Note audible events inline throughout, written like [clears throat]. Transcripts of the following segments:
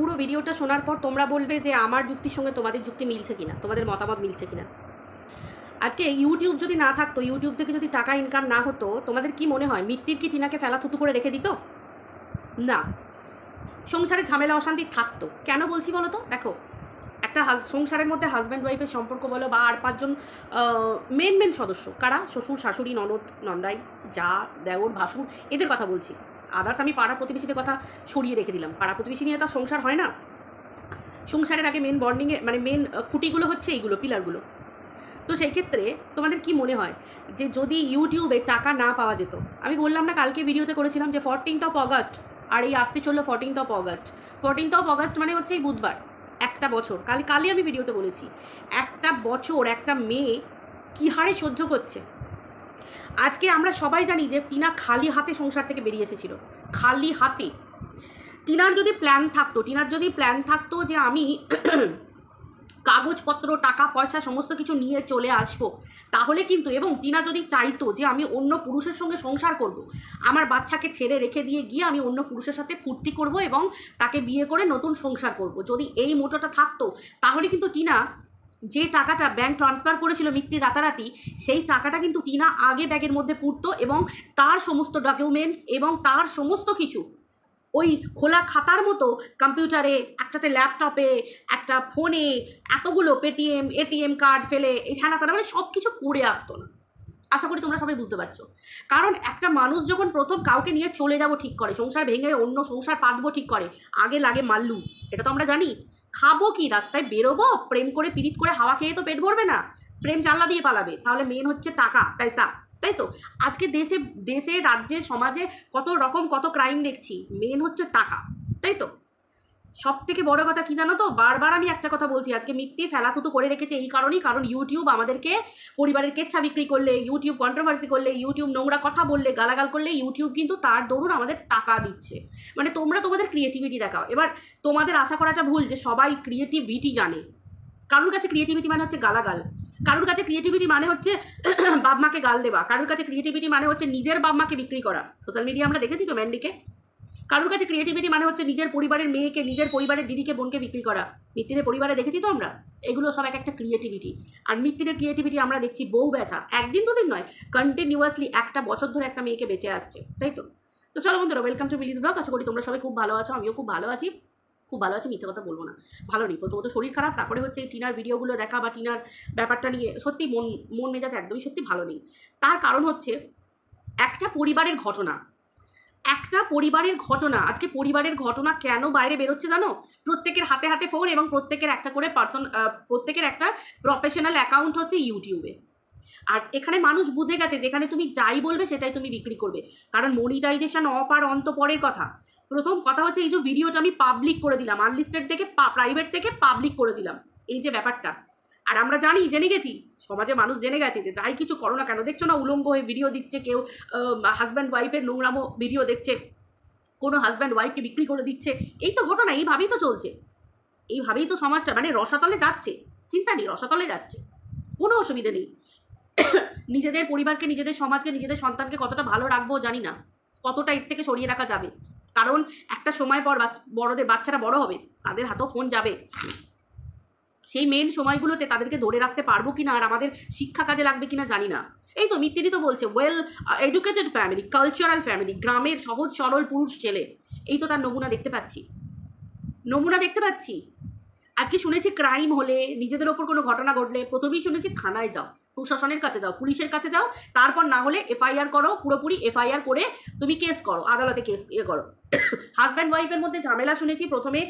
পুরো ভিডিওটা শোনার পর তোমরা বলবে যে আমার যুক্তির সঙ্গে তোমাদের যুক্তি মিলছে কিনা তোমাদের মতামত মিলছে কিনা আজকে ইউটিউব যদি না থাকতো ইউটিউব থেকে যদি টাকা ইনকাম না হতো তোমাদের কি মনে হয় মিত্তির কি টিনাকে ফেলা থুতু করে রেখে দিত না সংসারে ঝামেলা অশান্তি থাকতো কেন বলছি বলো তো দেখো একটা সংসারের মধ্যে হাজব্যান্ড ওয়াইফের সম্পর্ক বলো বা আর পাঁচজন মেন মেন সদস্য কারা শ্বশুর শাশুড়ি ননদ নন্দাই যা দেওর ভাসুর এদের কথা বলছি আদার্স আমি পাড়া প্রতিবেশীদের কথা সরিয়ে রেখে দিলাম পাড়া প্রতিবেশী নিয়ে তার সংসার হয় না সংসারের আগে মেন বর্ডিংয়ে মানে মেন খুঁটিগুলো হচ্ছে এইগুলো পিলারগুলো তো সেই ক্ষেত্রে তোমাদের কি মনে হয় যে যদি ইউটিউবে টাকা না পাওয়া যেত আমি বললাম না কালকে ভিডিওতে করেছিলাম যে ফোরটিন্থ অফ অগাস্ট আর এই আসতে চললো fourteenth of August fourteenth of August মানে হচ্ছে এই বুধবার একটা বছর কাল কালই আমি ভিডিওতে বলেছি একটা বছর একটা মেয়ে কী হারে সহ্য করছে আজকে আমরা সবাই জানি যে টিনা খালি হাতে সংসার থেকে বেরিয়ে এসেছিল খালি হাতে টিনার যদি প্ল্যান থাকতো টিনার যদি প্ল্যান থাকতো যে আমি [clears throat] কাগজপত্র টাকা পয়সা সমস্ত কিছু নিয়ে চলে আসবো তাহলে কিন্তু এবং টিনা যদি চাইতো যে আমি অন্য পুরুষের সঙ্গে সংসার করব। আমার বাচ্চাকে ছেড়ে রেখে দিয়ে গিয়ে আমি অন্য পুরুষের সাথে ফুর্তি করব এবং তাকে বিয়ে করে নতুন সংসার করব। যদি এই মোটোটা থাকতো তাহলে কিন্তু টিনা যে টাকাটা ব্যাংক ট্রান্সফার করেছিল মিত্তি রাতারাতি সেই টাকাটা কিন্তু টিনা আগে ব্যাগের মধ্যে পুরত এবং তার সমস্ত ডকুমেন্টস এবং তার সমস্ত কিছু ওই খোলা খাতার মতো কম্পিউটারে একটাতে ল্যাপটপে একটা ফোনে এতগুলো পেটিএম এটিএম কার্ড ফেলে হ্যানা তারা মানে সব কিছু করে আসতো না আশা করি তোমরা সবাই বুঝতে পারছো কারণ একটা মানুষ যখন প্রথম কাউকে নিয়ে চলে যাব ঠিক করে সংসার ভেঙে অন্য সংসার পাকবো ঠিক করে আগে লাগে মাল্লু এটা তো আমরা জানি খাবো কি রাস্তায় বেরোবো প্রেম করে পিড়িত করে হাওয়া খেয়ে তো পেট ভরবে না প্রেম জানলা দিয়ে পালাবে তাহলে মেন হচ্ছে টাকা পয়সা তাই তো আজকে দেশে দেশে রাজ্যে সমাজে কত রকম কত ক্রাইম দেখছি মেন হচ্ছে টাকা তাই তো সব থেকে বড় কথা কি জানো তো বারবার আমি একটা কথা বলছি আজকে মিথ্যে ফেলা ফেলাতুতো করে রেখেছে এই কারণেই কারণ ইউটিউব আমাদেরকে পরিবারের কেচ্ছা বিক্রি করলে ইউটিউব কন্ট্রোভার্সি করলে ইউটিউব নোংরা কথা বললে গালাগাল করলে ইউটিউব কিন্তু তার দরুন আমাদের টাকা দিচ্ছে মানে তোমরা তোমাদের ক্রিয়েটিভিটি দেখাও এবার তোমাদের আশা করাটা ভুল যে সবাই ক্রিয়েটিভিটি জানে কারোর কাছে ক্রিয়েটিভিটি মানে হচ্ছে গালাগাল কারোর কাছে ক্রিয়েটিভিটি মানে হচ্ছে বাবমাকে গাল দেওয়া কারোর কাছে ক্রিয়েটিভিটি মানে হচ্ছে নিজের বাবমাকে বিক্রি করা সোশ্যাল মিডিয়া আমরা দেখেছি তো ম্যান্ডিকে কারোর কাছে ক্রিয়েটিভিটি মানে হচ্ছে নিজের পরিবারের মেয়েকে নিজের পরিবারের দিদিকে বোনকে বিক্রি করা মিত্রের পরিবারে দেখেছি তো আমরা এগুলো সব এক একটা ক্রিয়েটিভিটি আর মিত্রের ক্রিয়েটিভিটি আমরা দেখছি বউ বেচা একদিন দুদিন নয় কন্টিনিউয়াসলি একটা বছর ধরে একটা মেয়েকে বেঁচে আসছে তাই তো তো চলো বন্ধুরা ওয়েলকাম টু বিলিজ ব্লগ আশা করি তোমরা সবাই খুব ভালো আছো আমিও খুব ভালো আছি খুব ভালো আছি মিথ্যে কথা বলবো না ভালো নেই প্রথমত শরীর খারাপ তারপরে হচ্ছে টিনার ভিডিওগুলো দেখা বা টিনার ব্যাপারটা নিয়ে সত্যি মন মন মেজাজ একদমই সত্যি ভালো নেই তার কারণ হচ্ছে একটা পরিবারের ঘটনা একটা পরিবারের ঘটনা আজকে পরিবারের ঘটনা কেন বাইরে বেরোচ্ছে জানো প্রত্যেকের হাতে হাতে ফোন এবং প্রত্যেকের একটা করে পার্সন প্রত্যেকের একটা প্রফেশনাল অ্যাকাউন্ট হচ্ছে ইউটিউবে আর এখানে মানুষ বুঝে গেছে যেখানে তুমি যাই বলবে সেটাই তুমি বিক্রি করবে কারণ মনিটাইজেশন অপ আর অন্ত পরের কথা প্রথম কথা হচ্ছে এই যে ভিডিওটা আমি পাবলিক করে দিলাম আনলিস্টেড থেকে প্রাইভেট থেকে পাবলিক করে দিলাম এই যে ব্যাপারটা আর আমরা জানি জেনে গেছি সমাজে মানুষ জেনে গেছে যে যাই কিছু করো না কেন দেখছো না উলঙ্গ হয়ে ভিডিও দিচ্ছে কেউ হাজব্যান্ড ওয়াইফের নোংরামো ভিডিও দেখছে কোনো হাজব্যান্ড ওয়াইফকে বিক্রি করে দিচ্ছে এই তো ঘটনা এইভাবেই তো চলছে এইভাবেই তো সমাজটা মানে রসাতলে যাচ্ছে চিন্তা নেই রসাতলে যাচ্ছে কোনো অসুবিধা নেই [coughs] নিজেদের পরিবারকে নিজেদের সমাজকে নিজেদের সন্তানকে কতটা ভালো রাখবো জানি না কতটা এর থেকে সরিয়ে রাখা যাবে কারণ একটা সময় পর বড়দের বাচ্চারা বড় হবে তাদের হাতেও ফোন যাবে সেই মেন সময়গুলোতে তাদেরকে ধরে রাখতে পারবো কিনা আর আমাদের শিক্ষা কাজে লাগবে কিনা জানি না এই তো মিত্তিরি তো বলছে well educated family cultural family গ্রামের সহজ সরল পুরুষ ছেলে এই তো তার নমুনা দেখতে পাচ্ছি নমুনা দেখতে পাচ্ছি আজকে শুনেছি ক্রাইম হলে নিজেদের ওপর কোনো ঘটনা ঘটলে প্রথমেই শুনেছি থানায় যাও প্রশাসনের কাছে যাও পুলিশের কাছে যাও তারপর না হলে এফআইআর করো পুরোপুরি এফআইআর করে তুমি কেস করো আদালতে কেস ইয়ে করো হাজব্যান্ড [coughs] ওয়াইফের মধ্যে ঝামেলা শুনেছি প্রথমে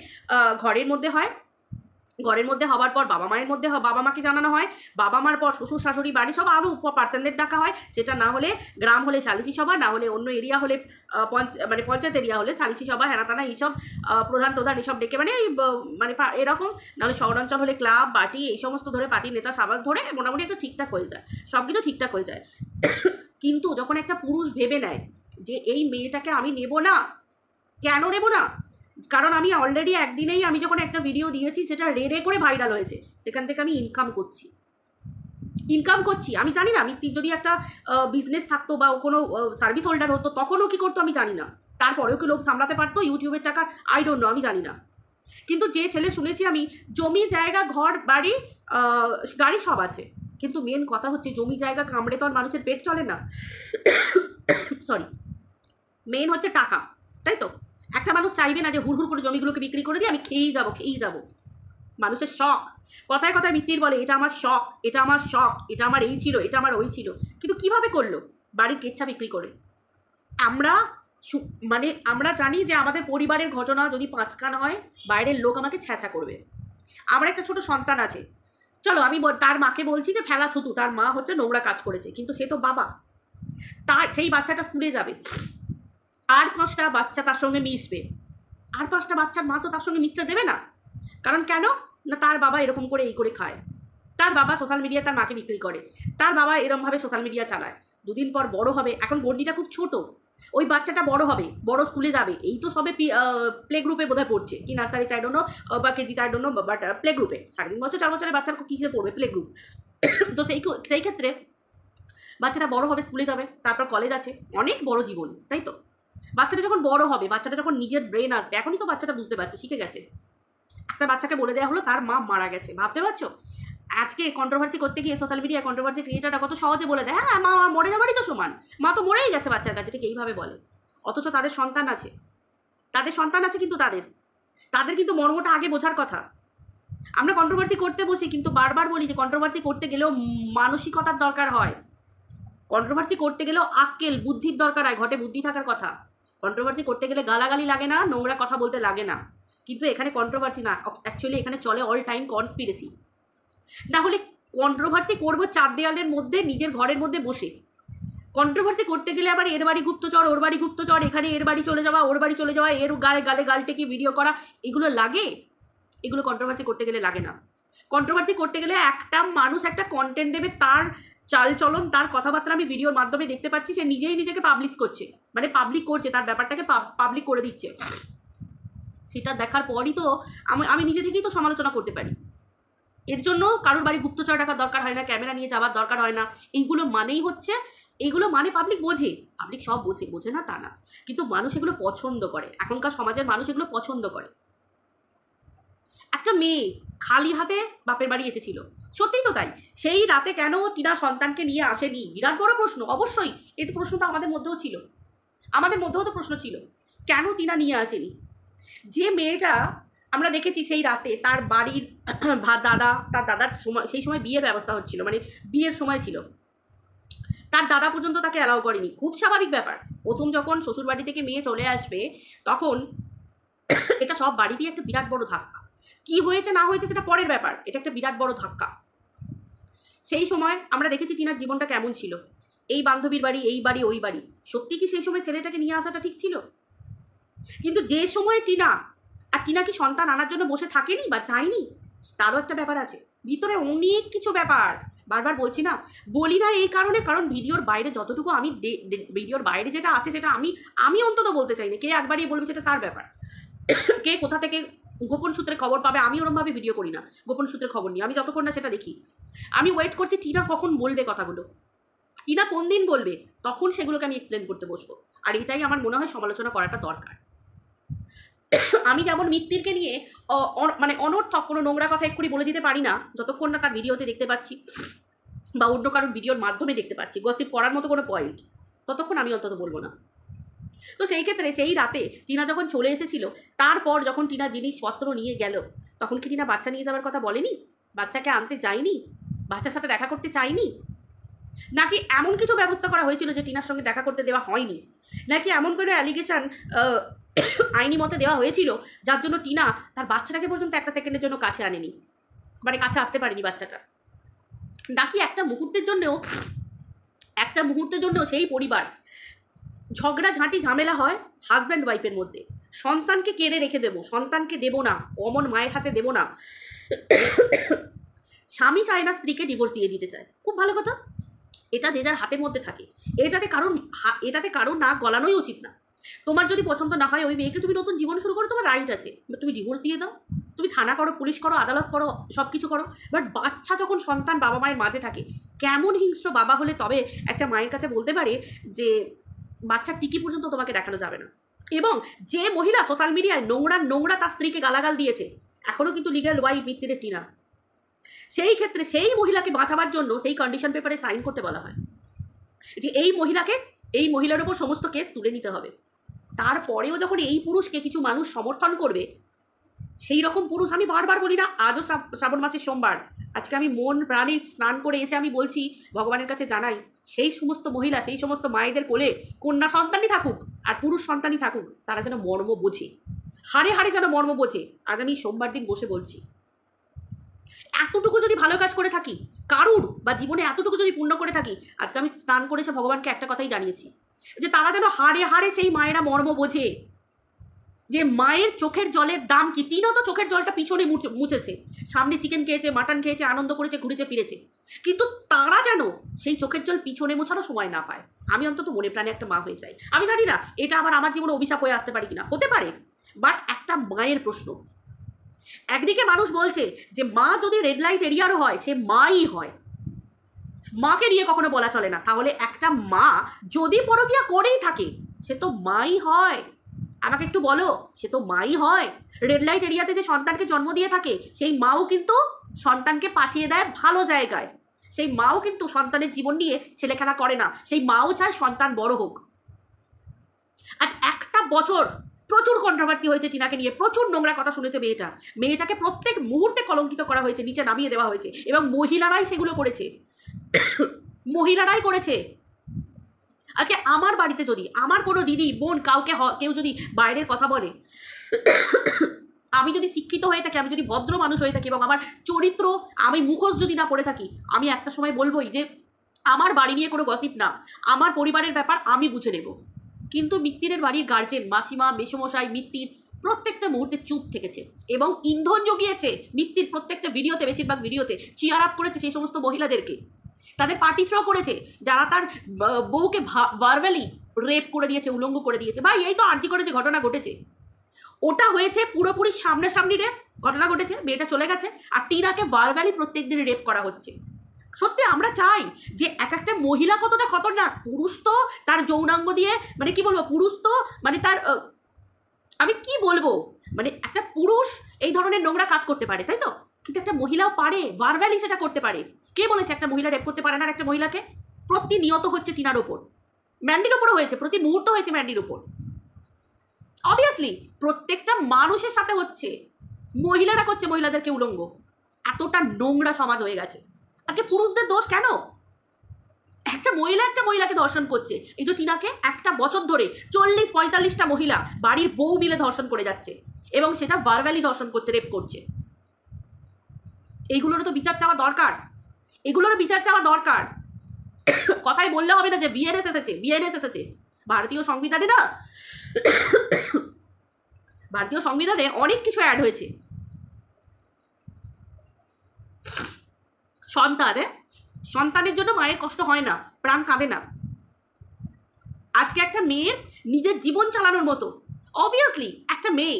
ঘরের মধ্যে হয় ঘরের মধ্যে হওয়ার পর বাবা মায়ের মধ্যে বাবা মাকে জানানো হয় বাবা মার পর শ্বশুর শাশুড়ি বাড়ি সব আরও পার্সেনদের ডাকা হয় সেটা না হলে গ্রাম হলে সালিসি সভা না হলে অন্য এরিয়া হলে পঞ্চ মানে পঞ্চায়েত এরিয়া হলে সালিসি সভা হেনাতানা এইসব প্রধান প্রধান এইসব ডেকে মানে মানে এরকম নাহলে শহরাঞ্চল হলে ক্লাব পার্টি এই সমস্ত ধরে পার্টির নেতা সাবাস ধরে মোটামুটি একটা ঠিকঠাক হয়ে যায় সব কিছু ঠিকঠাক হয়ে যায় কিন্তু যখন একটা পুরুষ ভেবে নেয় যে এই মেয়েটাকে আমি নেব না কেন নেব না কারণ আমি অলরেডি একদিনেই আমি যখন একটা ভিডিও দিয়েছি সেটা রেডে করে ভাইরাল হয়েছে সেখান থেকে আমি ইনকাম করছি ইনকাম করছি আমি জানি না আমি যদি একটা বিজনেস থাকতো বা কোনো সার্ভিস হোল্ডার হতো তখনও কী করতো আমি জানি না তারপরেও কি লোক সামলাতে পারতো ইউটিউবের টাকা আই ডোন্ট নো আমি জানি না কিন্তু যে ছেলে শুনেছি আমি জমি জায়গা ঘর বাড়ি গাড়ি সব আছে কিন্তু মেন কথা হচ্ছে জমি জায়গা কামড়ে তো আর মানুষের পেট চলে না সরি [coughs] মেন হচ্ছে টাকা তাই তো একটা মানুষ চাইবে না যে হুড় হুড় করে জমিগুলোকে বিক্রি করে দিয়ে আমি খেয়েই যাব খেয়েই যাবো মানুষের শখ কথায় কথায় মিত্তির বলে এটা আমার শখ এটা আমার শখ এটা আমার এই ছিল এটা আমার ওই ছিল কিন্তু কিভাবে করলো বাড়ির কেচ্ছা বিক্রি করে আমরা মানে আমরা জানি যে আমাদের পরিবারের ঘটনা যদি পাঁচকান হয় বাইরের লোক আমাকে ছ্যাঁচা করবে আমার একটা ছোট সন্তান আছে চলো আমি তার মাকে বলছি যে ফেলা থুতু তার মা হচ্ছে নোংরা কাজ করেছে কিন্তু সে তো বাবা তার সেই বাচ্চাটা স্কুলে যাবে আর পাঁচটা বাচ্চা তার সঙ্গে মিশবে আর পাঁচটা বাচ্চার মা তো তার সঙ্গে মিশতে দেবে না কারণ কেন না তার বাবা এরকম করে এই করে খায় তার বাবা সোশ্যাল মিডিয়া তার মাকে বিক্রি করে তার বাবা এরমভাবে সোশ্যাল মিডিয়া চালায় দুদিন পর বড় হবে এখন গন্ডিটা খুব ছোট ওই বাচ্চাটা বড় হবে বড় স্কুলে যাবে এই তো সবে প্লে গ্রুপে বোধহয় পড়ছে কি নার্সারি তাই ডোনো বা কেজি তাই ডোনো বাট প্লে গ্রুপে সাড়ে তিন বছর চার বছরের বাচ্চার কী হিসেবে পড়বে প্লে গ্রুপ [coughs] তো সেই সেই ক্ষেত্রে বাচ্চাটা বড় হবে স্কুলে যাবে তারপর কলেজ আছে অনেক বড় জীবন তাই তো বাচ্চাটা যখন বড় হবে বাচ্চাটা যখন নিজের ব্রেন আসবে এখনই তো বাচ্চাটা বুঝতে পারছে শিখে গেছে একটা বাচ্চাকে বলে দেওয়া হলো তার মা মারা গেছে ভাবতে পারছো আজকে কন্ট্রোভার্সি করতে গিয়ে সোশ্যাল মিডিয়া কন্ট্রোভার্সি ক্রিয়েটারটা কত সহজে বলে দেয় হ্যাঁ মা মরে যাওয়ারই তো সমান মা তো মরেই গেছে বাচ্চার কাছে ঠিক এইভাবে বলে অথচ তাদের সন্তান আছে তাদের সন্তান আছে কিন্তু তাদের তাদের কিন্তু মর্মটা আগে বোঝার কথা আমরা কন্ট্রোভার্সি করতে বসি কিন্তু বারবার বলি যে কন্ট্রোভার্সি করতে গেলেও মানসিকতার দরকার হয় কন্ট্রোভার্সি করতে গেলেও আক্কেল বুদ্ধির দরকার হয় ঘটে বুদ্ধি থাকার কথা কন্ট্রোভার্সি করতে গেলে গালাগালি লাগে না নোংরা কথা বলতে লাগে না কিন্তু এখানে কন্ট্রোভার্সি না অ্যাকচুয়ালি এখানে চলে অল টাইম কনস্পিরেসি না হলে কন্ট্রোভার্সি করবো চার দেয়ালের মধ্যে নিজের ঘরের মধ্যে বসে কন্ট্রোভার্সি করতে গেলে আবার এর বাড়ি গুপ্তচর ওর বাড়ি গুপ্তচর এখানে এর বাড়ি চলে যাওয়া ওর বাড়ি চলে যাওয়া এর গালে গালে গাল টেকে ভিডিও করা এগুলো লাগে এগুলো কন্ট্রোভার্সি করতে গেলে লাগে না কন্ট্রোভার্সি করতে গেলে একটা মানুষ একটা কন্টেন্ট দেবে তার চালচলন তার কথাবার্তা আমি ভিডিওর মাধ্যমে দেখতে পাচ্ছি সে নিজেই নিজেকে পাবলিশ করছে মানে পাবলিক করছে তার ব্যাপারটাকে পাবলিক করে দিচ্ছে সেটা দেখার পরই তো আমি আমি নিজে থেকেই তো সমালোচনা করতে পারি এর জন্য কারোর বাড়ি গুপ্তচর রাখার দরকার হয় না ক্যামেরা নিয়ে যাওয়ার দরকার হয় না এইগুলো মানেই হচ্ছে এগুলো মানে পাবলিক বোঝে পাবলিক সব বোঝে বোঝে না তা না কিন্তু মানুষ এগুলো পছন্দ করে এখনকার সমাজের মানুষ এগুলো পছন্দ করে একটা মেয়ে খালি হাতে বাপের বাড়ি এসেছিল সত্যিই তো তাই সেই রাতে কেন টিনা সন্তানকে নিয়ে আসেনি বিরাট বড় প্রশ্ন অবশ্যই এ তো প্রশ্ন তো আমাদের মধ্যেও ছিল আমাদের মধ্যেও তো প্রশ্ন ছিল কেন টিনা নিয়ে আসেনি যে মেয়েটা আমরা দেখেছি সেই রাতে তার বাড়ির [clears throat] ভাত দাদা তার দাদার সময় সেই সময় বিয়ের ব্যবস্থা হচ্ছিল মানে বিয়ের সময় ছিল তার দাদা পর্যন্ত তাকে অ্যালাউ করেনি খুব স্বাভাবিক ব্যাপার প্রথম যখন শ্বশুরবাড়ি থেকে মেয়ে চলে আসবে তখন [clears throat] এটা সব বাড়িতেই একটা বিরাট বড় ধাক্কা কি হয়েছে না হয়েছে সেটা পরের ব্যাপার এটা একটা বিরাট বড় ধাক্কা সেই সময় আমরা দেখেছি টিনার জীবনটা কেমন ছিল এই বান্ধবীর বাড়ি এই বাড়ি ওই বাড়ি সত্যি কি সেই সময় ছেলেটাকে নিয়ে আসাটা ঠিক ছিল কিন্তু যে সময় টিনা আর টিনা কি সন্তান আনার জন্য বসে থাকেনি বা চায়নি তারও একটা ব্যাপার আছে ভিতরে অনেক কিছু ব্যাপার বারবার বলছি না বলি না এই কারণে কারণ ভিডিওর বাইরে যতটুকু আমি ভিডিওর বাইরে যেটা আছে সেটা আমি আমি অন্তত বলতে চাই না কে একবারই বলবে সেটা তার ব্যাপার কে কোথা থেকে গোপন সূত্রে খবর পাবে আমি ওরমভাবে ভিডিও করি না গোপন সূত্রে খবর নিই আমি যতক্ষণ না সেটা দেখি আমি ওয়েট করছি টিনা কখন বলবে কথাগুলো টিনা কোন দিন বলবে তখন সেগুলোকে আমি এক্সপ্লেন করতে বসবো আর এটাই আমার মনে হয় সমালোচনা করাটা দরকার আমি যেমন মিত্তিরকে নিয়ে মানে অনর্থক কোনো নোংরা কথা এক্ষুনি বলে দিতে পারি না যতক্ষণ না তার ভিডিওতে দেখতে পাচ্ছি বা অন্য কারোর ভিডিওর মাধ্যমে দেখতে পাচ্ছি গসিপ করার মতো কোনো পয়েন্ট ততক্ষণ আমি অন্তত বলবো না তো সেই ক্ষেত্রে সেই রাতে টিনা যখন চলে এসেছিল তারপর যখন টিনা জিনিসপত্র নিয়ে গেল তখন কি টিনা বাচ্চা নিয়ে যাওয়ার কথা বলেনি বাচ্চাকে আনতে যায়নি বাচ্চার সাথে দেখা করতে চায়নি নাকি এমন কিছু ব্যবস্থা করা হয়েছিল যে টিনার সঙ্গে দেখা করতে দেওয়া হয়নি নাকি এমন কোনো অ্যালিগেশান আইনি মতে দেওয়া হয়েছিল যার জন্য টিনা তার বাচ্চাটাকে পর্যন্ত একটা সেকেন্ডের জন্য কাছে আনেনি মানে কাছে আসতে পারেনি বাচ্চাটা নাকি একটা মুহূর্তের জন্যও একটা মুহূর্তের জন্য সেই পরিবার ঝগড়া ঝাঁটি ঝামেলা হয় হাজব্যান্ড ওয়াইফের মধ্যে সন্তানকে কেড়ে রেখে দেব সন্তানকে দেব না অমন মায়ের হাতে দেব না স্বামী চায় না স্ত্রীকে ডিভোর্স দিয়ে দিতে চায় খুব ভালো কথা এটা যে যার হাতের মধ্যে থাকে এটাতে কারণ এটাতে কারণ না গলানোই উচিত না তোমার যদি পছন্দ না হয় ওই মেয়েকে তুমি নতুন জীবন শুরু করো তোমার রাইট আছে তুমি ডিভোর্স দিয়ে দাও তুমি থানা করো পুলিশ করো আদালত করো সব কিছু করো বাট বাচ্চা যখন সন্তান বাবা মায়ের মাঝে থাকে কেমন হিংস্র বাবা হলে তবে একটা মায়ের কাছে বলতে পারে যে বাচ্চার টিকি পর্যন্ত তোমাকে দেখানো যাবে না এবং যে মহিলা সোশ্যাল মিডিয়ায় নোংরা নোংরা তার স্ত্রীকে গালাগাল দিয়েছে এখনও কিন্তু লিগ্যাল ওয়াইফ মৃত্যুদের টিনা সেই ক্ষেত্রে সেই মহিলাকে বাঁচাবার জন্য সেই কন্ডিশন পেপারে সাইন করতে বলা হয় যে এই মহিলাকে এই মহিলার ওপর সমস্ত কেস তুলে নিতে হবে তারপরেও যখন এই পুরুষকে কিছু মানুষ সমর্থন করবে সেই রকম পুরুষ আমি বারবার বলি না আজও শ্রাবণ মাসের সোমবার আজকে আমি মন প্রাণে স্নান করে এসে আমি বলছি ভগবানের কাছে জানাই সেই সমস্ত মহিলা সেই সমস্ত মায়েদের কোলে কন্যা সন্তানই থাকুক আর পুরুষ সন্তানই থাকুক তারা যেন মর্ম বোঝে হারে হারে যেন মর্ম বোঝে আজ আমি সোমবার দিন বসে বলছি এতটুকু যদি ভালো কাজ করে থাকি কারুর বা জীবনে এতটুকু যদি পূর্ণ করে থাকি আজকে আমি স্নান করে এসে ভগবানকে একটা কথাই জানিয়েছি যে তারা যেন হারে হারে সেই মায়েরা মর্ম বোঝে যে মায়ের চোখের জলের দাম কি টিনও তো চোখের জলটা পিছনে মুছেছে সামনে চিকেন খেয়েছে মাটন খেয়েছে আনন্দ করেছে ঘুরেছে ফিরেছে কিন্তু তারা যেন সেই চোখের জল পিছনে মোছানো সময় না পায় আমি অন্তত মনে প্রাণে একটা মা হয়ে যাই আমি জানি না এটা আবার আমার জীবনে অভিশাপ হয়ে আসতে পারি কিনা হতে পারে বাট একটা মায়ের প্রশ্ন একদিকে মানুষ বলছে যে মা যদি রেড লাইট এরিয়ারও হয় সে মাই হয় মাকে নিয়ে কখনো বলা চলে না তাহলে একটা মা যদি পরকিয়া করেই থাকে সে তো মাই হয় আমাকে একটু বলো সে তো মাই হয় রেড লাইট এরিয়াতে যে সন্তানকে জন্ম দিয়ে থাকে সেই মাও কিন্তু সন্তানকে পাঠিয়ে দেয় ভালো জায়গায় সেই মাও কিন্তু সন্তানের জীবন নিয়ে ছেলেখেলা করে না সেই মাও চায় সন্তান বড় হোক আজ একটা বছর প্রচুর কন্ট্রোভার্সি হয়েছে টিনাকে নিয়ে প্রচুর নোংরা কথা শুনেছে মেয়েটা মেয়েটাকে প্রত্যেক মুহূর্তে কলঙ্কিত করা হয়েছে নিচে নামিয়ে দেওয়া হয়েছে এবং মহিলারাই সেগুলো করেছে [coughs] মহিলারাই করেছে আজকে আমার বাড়িতে যদি আমার কোনো দিদি বোন কাউকে কেউ যদি বাইরের কথা বলে আমি যদি শিক্ষিত হয়ে থাকি আমি যদি ভদ্র মানুষ হয়ে থাকি এবং আমার চরিত্র আমি মুখোশ যদি না পড়ে থাকি আমি একটা সময় বলবোই যে আমার বাড়ি নিয়ে কোনো গসিপ না আমার পরিবারের ব্যাপার আমি বুঝে নেব কিন্তু মিত্তিরের বাড়ির গার্জেন মাসিমা মেসমশাই মিত্তির প্রত্যেকটা মুহূর্তে চুপ থেকেছে এবং ইন্ধন জগিয়েছে মিত্তির প্রত্যেকটা ভিডিওতে বেশিরভাগ ভিডিওতে চিয়ার আপ করেছে সেই সমস্ত মহিলাদেরকে তাদের পার্টি থ্রো করেছে যারা তার বউকে ভার্বালি রেপ করে দিয়েছে উলঙ্গ করে দিয়েছে ভাই এই তো আর্জি করে যে ঘটনা ঘটেছে ওটা হয়েছে পুরোপুরি সামনাসামনি রেপ ঘটনা ঘটেছে মেয়েটা চলে গেছে আর টিনাকে ভার্বালি প্রত্যেক দিন রেপ করা হচ্ছে সত্যি আমরা চাই যে এক একটা মহিলা কতটা খতরনাক পুরুষ তো তার যৌনাঙ্গ দিয়ে মানে কি বলবো পুরুষ তো মানে তার আমি কি বলবো মানে একটা পুরুষ এই ধরনের নোংরা কাজ করতে পারে তাই তো কিন্তু একটা মহিলাও পারে ভার্ভ্যালি সেটা করতে পারে কে বলেছে একটা মহিলা রেপ করতে পারে না একটা মহিলাকে প্রতিনিয়ত হচ্ছে টিনার ওপর ম্যান্ডির ওপরও হয়েছে প্রতি মুহূর্ত হয়েছে ম্যান্ডির ওপর অবভিয়াসলি প্রত্যেকটা মানুষের সাথে হচ্ছে মহিলারা করছে মহিলাদেরকে উলঙ্গ এতটা নোংরা সমাজ হয়ে গেছে আগে পুরুষদের দোষ কেন একটা মহিলা একটা মহিলাকে ধর্ষণ করছে এই যে টিনাকে একটা বছর ধরে চল্লিশ পঁয়তাল্লিশটা মহিলা বাড়ির বউ মিলে ধর্ষণ করে যাচ্ছে এবং সেটা ভার্ভ্যালি ধর্ষণ করছে রেপ করছে এইগুলোরও তো বিচার চাওয়া দরকার এগুলোর বিচার চাওয়া দরকার কথাই বললে হবে না যে বিএনএস এসেছে বিএনএস এসেছে ভারতীয় সংবিধানে না ভারতীয় সংবিধানে অনেক কিছু অ্যাড হয়েছে সন্তানে হ্যাঁ? সন্তানের জন্য মায়ের কষ্ট হয় না প্রাণ কাঁদে না আজকে একটা মেয়ের নিজের জীবন চালানোর মতো অবভিয়াসলি একটা মেয়ে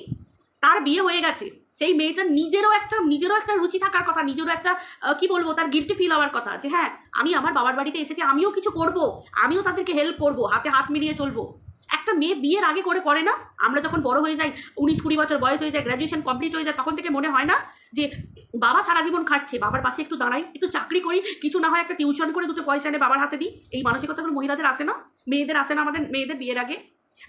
তার বিয়ে হয়ে গেছে সেই মেয়েটার নিজেরও একটা নিজেরও একটা রুচি থাকার কথা নিজেরও একটা কি বলবো তার গিল্টি ফিল হওয়ার কথা যে হ্যাঁ আমি আমার বাবার বাড়িতে এসেছি আমিও কিছু করব আমিও তাদেরকে হেল্প করব হাতে হাত মিলিয়ে চলবো একটা মেয়ে বিয়ের আগে করে করে না আমরা যখন বড় হয়ে যাই উনিশ কুড়ি বছর বয়স হয়ে যায় গ্র্যাজুয়েশন কমপ্লিট হয়ে যায় তখন থেকে মনে হয় না যে বাবা সারা জীবন খাটছে বাবার পাশে একটু দাঁড়াই একটু চাকরি করি কিছু না হয় একটা টিউশন করে দুটো পয়সা এনে বাবার হাতে দিই এই মানসিকতাগুলো মহিলাদের আসে না মেয়েদের আসে না আমাদের মেয়েদের বিয়ের আগে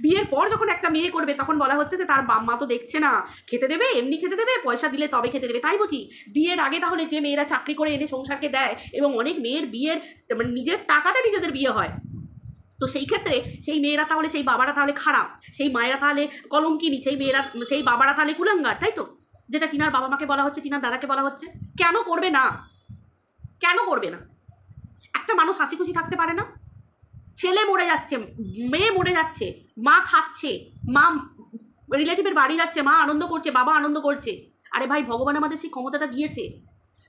বিয়ের পর যখন একটা মেয়ে করবে তখন বলা হচ্ছে যে তার বাম্মা মা তো দেখছে না খেতে দেবে এমনি খেতে দেবে পয়সা দিলে তবে খেতে দেবে তাই বুঝি বিয়ের আগে তাহলে যে মেয়েরা চাকরি করে এনে সংসারকে দেয় এবং অনেক মেয়ের বিয়ের মানে নিজের টাকাতে নিজেদের বিয়ে হয় তো সেই ক্ষেত্রে সেই মেয়েরা তাহলে সেই বাবারা তাহলে খারাপ সেই মায়েরা তাহলে কলঙ্কিনি সেই মেয়েরা সেই বাবারা তাহলে কুলাঙ্গার তাই তো যেটা চিনার বাবা মাকে বলা হচ্ছে চিনার দাদাকে বলা হচ্ছে কেন করবে না কেন করবে না একটা মানুষ হাসি খুশি থাকতে পারে না ছেলে মরে যাচ্ছে মেয়ে মরে যাচ্ছে মা খাচ্ছে মা রিলেটিভের বাড়ি যাচ্ছে মা আনন্দ করছে বাবা আনন্দ করছে আরে ভাই ভগবান আমাদের সেই ক্ষমতাটা দিয়েছে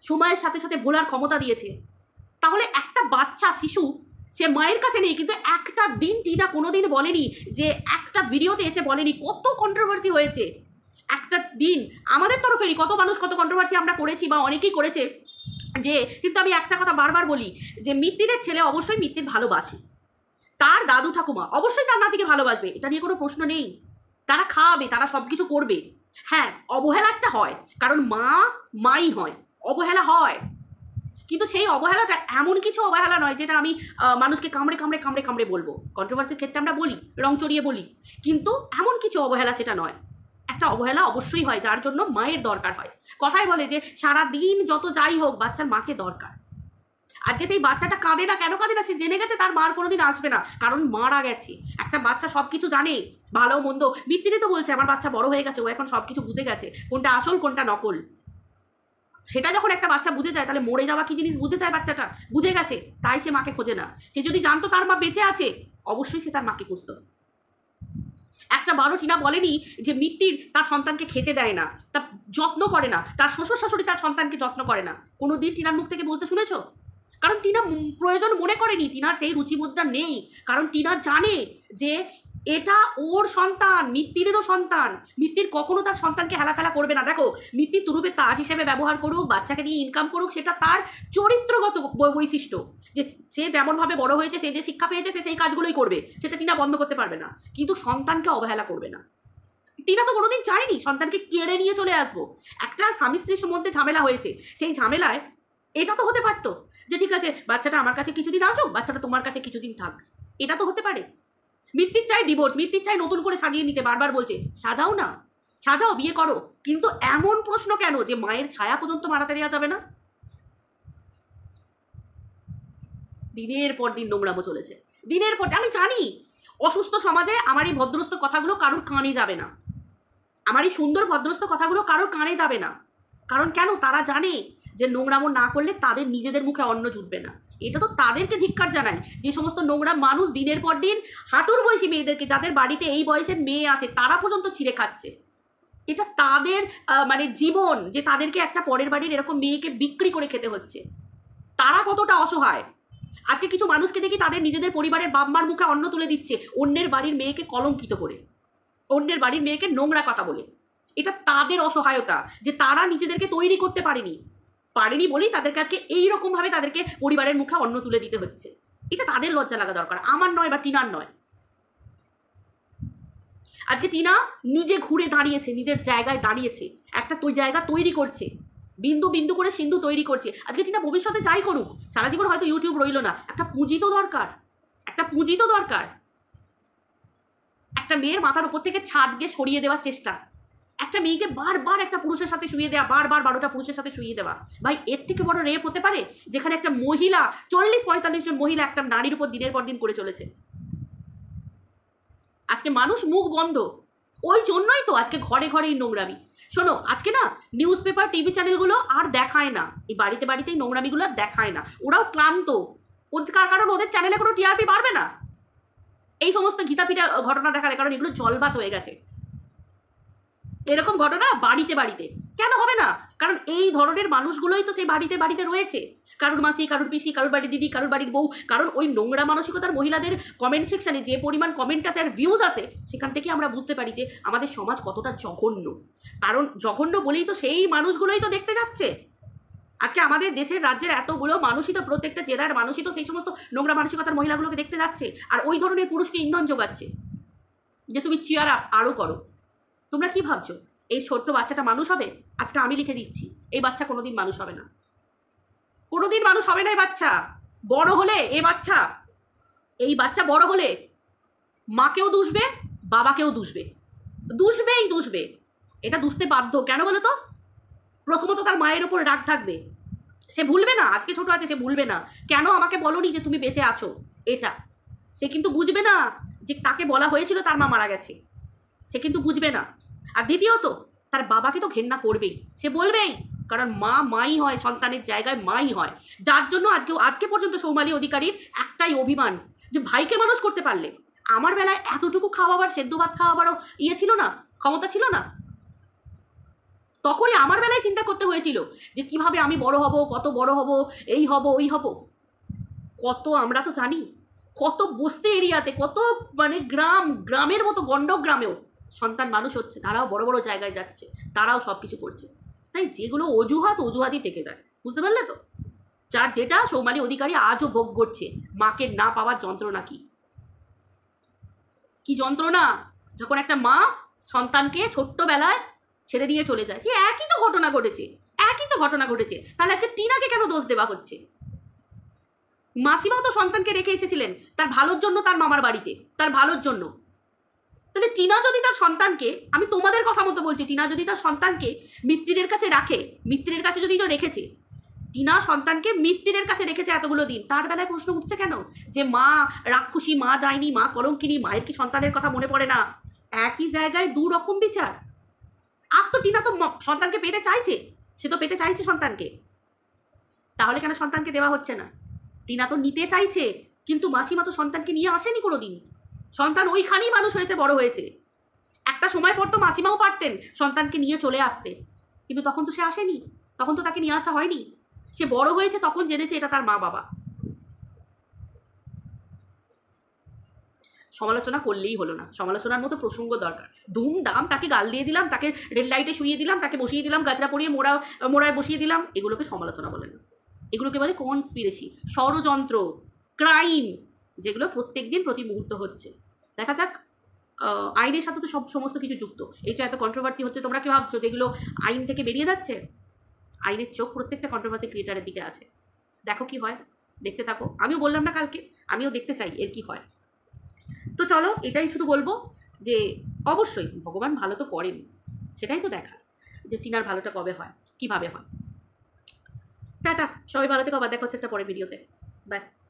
সময়ের সাথে সাথে ভোলার ক্ষমতা দিয়েছে তাহলে একটা বাচ্চা শিশু সে মায়ের কাছে নেই কিন্তু একটা দিন টিনা দিন বলেনি যে একটা ভিডিওতে এসে বলেনি কত কন্ট্রোভার্সি হয়েছে একটা দিন আমাদের তরফেরই কত মানুষ কত কন্ট্রোভার্সি আমরা করেছি বা অনেকেই করেছে যে কিন্তু আমি একটা কথা বারবার বলি যে মিত্তিরের ছেলে অবশ্যই মিত্তির ভালোবাসে তার দাদু ঠাকুমা অবশ্যই তার নাতিকে ভালোবাসবে এটা নিয়ে কোনো প্রশ্ন নেই তারা খাওয়াবে তারা সব কিছু করবে হ্যাঁ অবহেলা একটা হয় কারণ মা মাই হয় অবহেলা হয় কিন্তু সেই অবহেলাটা এমন কিছু অবহেলা নয় যেটা আমি মানুষকে কামড়ে কামড়ে কামড়ে কামড়ে বলবো কন্ট্রোভার্সির ক্ষেত্রে আমরা বলি রং চড়িয়ে বলি কিন্তু এমন কিছু অবহেলা সেটা নয় একটা অবহেলা অবশ্যই হয় যার জন্য মায়ের দরকার হয় কথাই বলে যে সারা দিন যত যাই হোক বাচ্চার মাকে দরকার আজকে সেই বাচ্চাটা কাঁদে না কেন কাঁদে না সে জেনে গেছে তার মার কোনোদিন আসবে না কারণ মারা গেছে একটা বাচ্চা সব কিছু জানে ভালো মন্দ ভিত্তিতে তো বলছে আমার বাচ্চা বড় হয়ে গেছে ও এখন সব কিছু বুঝে গেছে কোনটা আসল কোনটা নকল সেটা যখন একটা বাচ্চা বুঝে যায় তাহলে মরে যাওয়া কি জিনিস বুঝে যায় বাচ্চাটা বুঝে গেছে তাই সে মাকে খোঁজে না সে যদি জানতো তার মা বেঁচে আছে অবশ্যই সে তার মাকে খুঁজত একটা বারো চিনা বলেনি যে মিত্তির তার সন্তানকে খেতে দেয় না তার যত্ন করে না তার শ্বশুর শাশুড়ি তার সন্তানকে যত্ন করে না কোনো দিন টিনার মুখ থেকে বলতে শুনেছো কারণ টিনা প্রয়োজন মনে করেনি টিনার সেই রুচিবোধটা নেই কারণ টিনা জানে যে এটা ওর সন্তান মৃত্যুরেরও সন্তান মৃত্যুর কখনো তার সন্তানকে হেলাফেলা করবে না দেখো মৃত্যু তুরুপে তাস হিসেবে ব্যবহার করুক বাচ্চাকে দিয়ে ইনকাম করুক সেটা তার চরিত্রগত বৈশিষ্ট্য যে সে যেমনভাবে বড় হয়েছে সে যে শিক্ষা পেয়েছে সে সেই কাজগুলোই করবে সেটা টিনা বন্ধ করতে পারবে না কিন্তু সন্তানকে অবহেলা করবে না টিনা তো কোনোদিন চায়নি সন্তানকে কেড়ে নিয়ে চলে আসবো একটা স্বামী স্ত্রীর মধ্যে ঝামেলা হয়েছে সেই ঝামেলায় এটা তো হতে পারতো যে ঠিক আছে বাচ্চাটা আমার কাছে কিছুদিন আসুক বাচ্চাটা তোমার কাছে কিছুদিন থাক এটা তো হতে পারে মৃত্যুর চাই ডিভোর্স মৃত্যুর চাই নতুন করে সাজিয়ে নিতে বারবার বলছে সাজাও না সাজাও বিয়ে করো কিন্তু এমন প্রশ্ন কেন যে মায়ের ছায়া পর্যন্ত মারাতে দেওয়া যাবে না দিনের পর দিন নোংরামো চলেছে দিনের পর আমি জানি অসুস্থ সমাজে আমার এই ভদ্রস্থ কথাগুলো কারোর কানে যাবে না আমার এই সুন্দর ভদ্রস্থ কথাগুলো কারোর কানে যাবে না কারণ কেন তারা জানে যে নোংরামো না করলে তাদের নিজেদের মুখে অন্ন জুটবে না এটা তো তাদেরকে ধিক্ষার জানায় যে সমস্ত নোংরা মানুষ দিনের পর দিন হাঁটুর বয়সী মেয়েদেরকে যাদের বাড়িতে এই বয়সের মেয়ে আছে তারা পর্যন্ত ছিঁড়ে খাচ্ছে এটা তাদের মানে জীবন যে তাদেরকে একটা পরের বাড়ির এরকম মেয়েকে বিক্রি করে খেতে হচ্ছে তারা কতটা অসহায় আজকে কিছু মানুষকে দেখি তাদের নিজেদের পরিবারের বাপমার মুখে অন্ন তুলে দিচ্ছে অন্যের বাড়ির মেয়েকে কলঙ্কিত করে অন্যের বাড়ির মেয়েকে নোংরা কথা বলে এটা তাদের অসহায়তা যে তারা নিজেদেরকে তৈরি করতে পারেনি পারেনি বলেই তাদেরকে আজকে এইরকমভাবে তাদেরকে পরিবারের মুখে অন্ন তুলে দিতে হচ্ছে এটা তাদের লজ্জা লাগা দরকার আমার নয় বা টিনার নয় আজকে টিনা নিজে ঘুরে দাঁড়িয়েছে নিজের জায়গায় দাঁড়িয়েছে একটা তুই জায়গা তৈরি করছে বিন্দু বিন্দু করে সিন্ধু তৈরি করছে আজকে টিনা ভবিষ্যতে যাই করুক সারা জীবন হয়তো ইউটিউব রইল না একটা পুঁজি তো দরকার একটা পুঁজি তো দরকার একটা মেয়ের মাথার উপর থেকে ছাদকে সরিয়ে দেওয়ার চেষ্টা একটা মেয়েকে বারবার একটা পুরুষের সাথে শুয়ে দেওয়া বারবার বারোটা পুরুষের সাথে শুয়ে দেওয়া ভাই এর থেকে বড় রেপ হতে পারে যেখানে একটা মহিলা চল্লিশ পঁয়তাল্লিশ জন মহিলা একটা নারীর উপর দিনের পর দিন করে চলেছে আজকে মানুষ মুখ বন্ধ ওই জন্যই তো আজকে ঘরে ঘরেই নোংরামি শোনো আজকে না নিউজ পেপার টিভি চ্যানেলগুলো আর দেখায় না এই বাড়িতে বাড়িতেই নোংরামিগুলো দেখায় না ওরাও ক্লান্ত কার কারণ ওদের চ্যানেলে কোনো টিআরপি পারবে না এই সমস্ত ঘিতাপিটা ঘটনা দেখালে কারণ এগুলো জলবাত হয়ে গেছে এরকম ঘটনা বাড়িতে বাড়িতে কেন হবে না কারণ এই ধরনের মানুষগুলোই তো সেই বাড়িতে বাড়িতে রয়েছে কারোর মাসি কারোর পিসি কারোর বাড়ির দিদি কারোর বাড়ির বউ কারণ ওই নোংরা মানসিকতার মহিলাদের কমেন্ট সেকশানে যে পরিমাণ কমেন্ট আছে আর ভিউজ আসে সেখান থেকে আমরা বুঝতে পারি যে আমাদের সমাজ কতটা জঘন্য কারণ জঘন্য বলেই তো সেই মানুষগুলোই তো দেখতে যাচ্ছে আজকে আমাদের দেশের রাজ্যের এতগুলো মানুষই তো প্রত্যেকটা জেলার মানুষই তো সেই সমস্ত নোংরা মানসিকতার মহিলাগুলোকে দেখতে যাচ্ছে আর ওই ধরনের পুরুষকে ইন্ধন যোগাচ্ছে যে তুমি চেয়ার আপ আরও করো তোমরা কি ভাবছো এই ছোট্ট বাচ্চাটা মানুষ হবে আজকে আমি লিখে দিচ্ছি এই বাচ্চা কোনোদিন মানুষ হবে না কোনোদিন মানুষ হবে না এই বাচ্চা বড় হলে এ বাচ্চা এই বাচ্চা বড় হলে মাকেও দুষবে বাবাকেও দুষবে দুষবেই দুষবে এটা দুষতে বাধ্য কেন বলো তো প্রথমত তার মায়ের ওপর রাগ থাকবে সে ভুলবে না আজকে ছোট আছে সে ভুলবে না কেন আমাকে বলনি যে তুমি বেঁচে আছো এটা সে কিন্তু বুঝবে না যে তাকে বলা হয়েছিল তার মা মারা গেছে সে কিন্তু বুঝবে না আর দ্বিতীয়ত তার বাবাকে তো ঘেন্না করবেই সে বলবেই কারণ মা মাই হয় সন্তানের জায়গায় মাই হয় যার জন্য আজকে আজকে পর্যন্ত সৌমালি অধিকারীর একটাই অভিমান যে ভাইকে মানুষ করতে পারলে আমার বেলায় এতটুকু খাওয়াবার সেদ্ধ ভাত খাওয়াবারও ইয়ে ছিল না ক্ষমতা ছিল না তখনই আমার বেলায় চিন্তা করতে হয়েছিল যে কিভাবে আমি বড় হব কত বড় হব এই হব ওই হব কত আমরা তো জানি কত বসতে এরিয়াতে কত মানে গ্রাম গ্রামের মতো গণ্ড গ্রামেও সন্তান মানুষ হচ্ছে তারাও বড় বড় জায়গায় যাচ্ছে তারাও সব কিছু করছে তাই যেগুলো অজুহাত অজুহাতই থেকে যায় বুঝতে পারলে তো যার যেটা সৌমালি অধিকারী আজও ভোগ করছে মাকে না পাওয়ার যন্ত্রণা কি কি যন্ত্রণা যখন একটা মা সন্তানকে ছোট্টবেলায় ছেড়ে দিয়ে চলে যায় সে একই তো ঘটনা ঘটেছে একই তো ঘটনা ঘটেছে তাহলে আজকে টিনাকে কেন দোষ দেওয়া হচ্ছে মাসিমাও তো সন্তানকে রেখে এসেছিলেন তার ভালোর জন্য তার মামার বাড়িতে তার ভালোর জন্য তাহলে টিনা যদি তার সন্তানকে আমি তোমাদের কথা মতো বলছি টিনা যদি তার সন্তানকে মিত্রীদের কাছে রাখে মিত্রের কাছে যদি রেখেছে টিনা সন্তানকে মিত্রীদের কাছে রেখেছে এতগুলো দিন তার বেলায় প্রশ্ন উঠছে কেন যে মা রাক্ষসী মা যায়নি মা কলঙ্কিনী মায়ের কি সন্তানের কথা মনে পড়ে না একই জায়গায় দু রকম বিচার আজ তো টিনা তো সন্তানকে পেতে চাইছে সে তো পেতে চাইছে সন্তানকে তাহলে কেন সন্তানকে দেওয়া হচ্ছে না টিনা তো নিতে চাইছে কিন্তু মাসিমা তো সন্তানকে নিয়ে আসেনি কোনো দিন সন্তান ওইখানেই মানুষ হয়েছে বড় হয়েছে একটা সময় পর তো মাসিমাও পারতেন সন্তানকে নিয়ে চলে আসতে কিন্তু তখন তো সে আসেনি তখন তো তাকে নিয়ে আসা হয়নি সে বড় হয়েছে তখন জেনেছে এটা তার মা বাবা সমালোচনা করলেই হলো না সমালোচনার মতো প্রসঙ্গ দরকার ধুমধাম তাকে গাল দিয়ে দিলাম তাকে রেড লাইটে শুয়ে দিলাম তাকে বসিয়ে দিলাম গাছরা পড়িয়ে মোড়া মোড়ায় বসিয়ে দিলাম এগুলোকে সমালোচনা বলে না এগুলোকে বলে কনস্পিরেসি ষড়যন্ত্র ক্রাইম যেগুলো প্রত্যেক দিন প্রতি মুহূর্ত হচ্ছে দেখা যাক আইনের সাথে তো সব সমস্ত কিছু যুক্ত এই যে এত কন্ট্রোভার্সি হচ্ছে তোমরা কি ভাবছো যেগুলো আইন থেকে বেরিয়ে যাচ্ছে আইনের চোখ প্রত্যেকটা কন্ট্রোভার্সি ক্রিয়েটারের দিকে আছে দেখো কি হয় দেখতে থাকো আমিও বললাম না কালকে আমিও দেখতে চাই এর কি হয় তো চলো এটাই শুধু বলবো যে অবশ্যই ভগবান ভালো তো করেন সেটাই তো দেখা যে টিনার ভালোটা কবে হয় কিভাবে হয় টাটা সবাই ভালো থেকে আবার দেখা হচ্ছে একটা পরের ভিডিওতে বাই